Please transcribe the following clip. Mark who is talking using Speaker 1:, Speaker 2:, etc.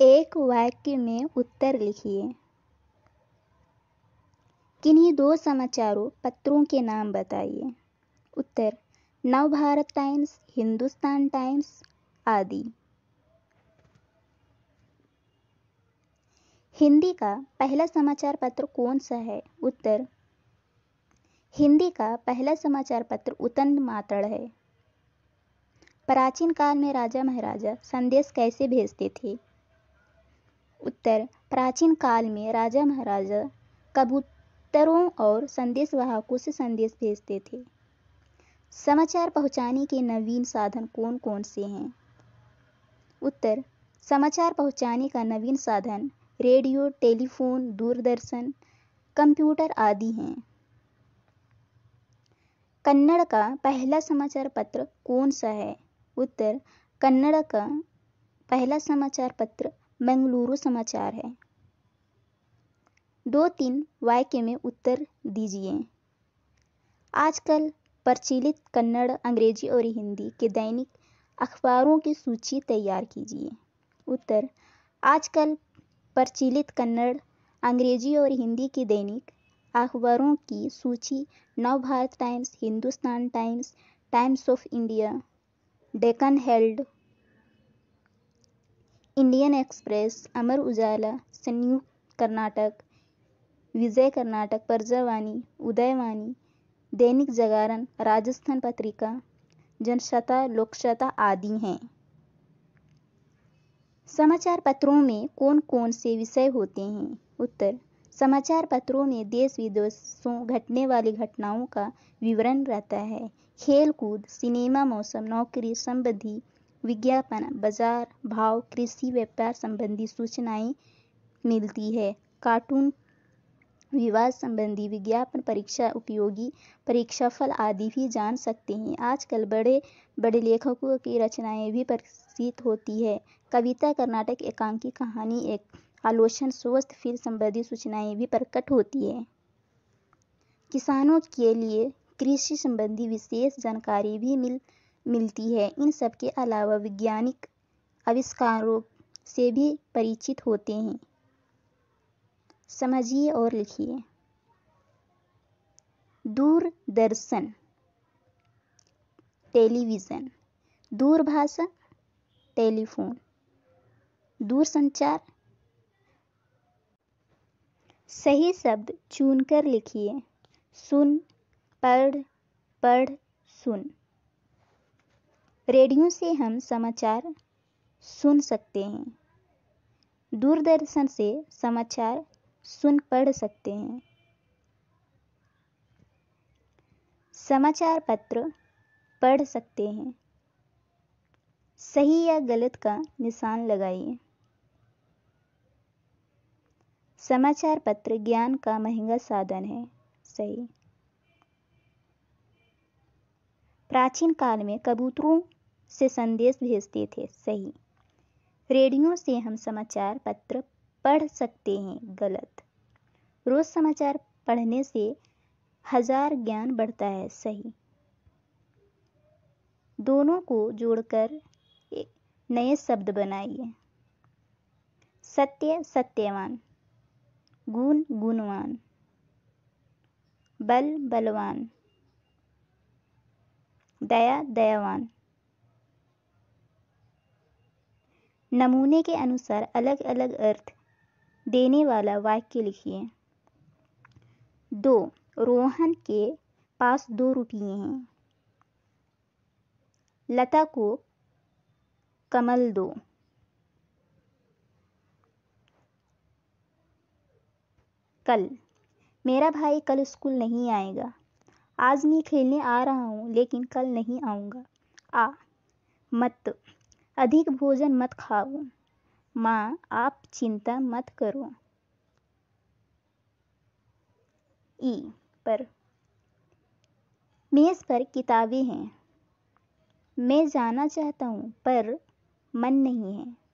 Speaker 1: एक वाक्य में उत्तर लिखिए किन्हीं दो समाचारों पत्रों के नाम बताइए उत्तर नव भारत टाइम्स हिंदुस्तान टाइम्स आदि हिंदी का पहला समाचार पत्र कौन सा है उत्तर हिंदी का पहला समाचार पत्र उतन मातड़ है प्राचीन काल में राजा महाराजा संदेश कैसे भेजते थे उत्तर प्राचीन काल में राजा महाराजा कबूतरों और संदेश वाहकों से संदेश भेजते थे समाचार पहुंचाने के नवीन साधन कौन कौन से हैं उत्तर समाचार पहुंचाने का नवीन साधन रेडियो टेलीफोन दूरदर्शन कंप्यूटर आदि हैं कन्नड़ का पहला समाचार पत्र कौन सा है उत्तर कन्नड़ का पहला समाचार पत्र बेंगलुरु समाचार है दो तीन वाक्य में उत्तर दीजिए आजकल प्रचलित कन्नड़ अंग्रेजी और हिंदी के दैनिक अखबारों की सूची तैयार कीजिए उत्तर आजकल प्रचलित कन्नड़ अंग्रेजी और हिंदी के दैनिक अखबारों की सूची Navbharat Times Hindustan Times Times of India Deccan Herald Indian Express Amar Ujala Samyukta Karnataka विजय कर्नाटक प्रजावाणी उदयवाणी दैनिक जागरण राजस्थान पत्रिका जनशता लोकशता आदि हैं समाचार पत्रों में कौन कौन से विषय होते हैं उत्तर समाचार पत्रों में देश विदेशों घटने वाली घटनाओं का विवरण रहता है खेल कूद सिनेमा मौसम नौकरी संबंधी विज्ञापन बाज़ार भाव कृषि व्यापार संबंधी सूचनाएं मिलती है कार्टून विवाद संबंधी विज्ञापन परीक्षा उपयोगी फल आदि भी जान सकते हैं आजकल बड़े बड़े लेखकों की रचनाएं भी प्रसिद्ध होती है कविता कर्नाटक एकांकी कहानी एक आलोचन स्वस्थ फिर संबंधी सूचनाएं भी प्रकट होती है किसानों के लिए कृषि संबंधी विशेष जानकारी भी मिल मिलती है इन सब के अलावा वैज्ञानिक आविष्कारों से भी परिचित होते हैं समझिए और लिखिए दूरदर्शन टेलीविज़न दूरभाषा टेलीफोन दूरसंचार सही शब्द चुनकर लिखिए सुन पढ़ पढ़ सुन रेडियो से हम समाचार सुन सकते हैं दूरदर्शन से समाचार सुन पढ़ सकते हैं समाचार पत्र पढ़ सकते हैं सही या गलत का निशान लगाइए समाचार पत्र ज्ञान का महंगा साधन है सही प्राचीन काल में कबूतरों से संदेश भेजते थे सही रेडियो से हम समाचार पत्र पढ़ सकते हैं गलत रोज समाचार पढ़ने से हजार ज्ञान बढ़ता है सही दोनों को जोड़कर एक नए शब्द बनाइए सत्य सत्यवान गुण गुणवान बल बलवान दया दयावान नमूने के अनुसार अलग अलग अर्थ देने वाला वाक्य लिखिए दो रोहन के पास दो रुपये हैं लता को कमल दो कल मेरा भाई कल स्कूल नहीं आएगा आज मैं खेलने आ रहा हूँ लेकिन कल नहीं आऊँगा आ मत अधिक भोजन मत खाओ माँ आप चिंता मत करो ई पर मेज़ पर किताबें हैं मैं जाना चाहता हूँ पर मन नहीं है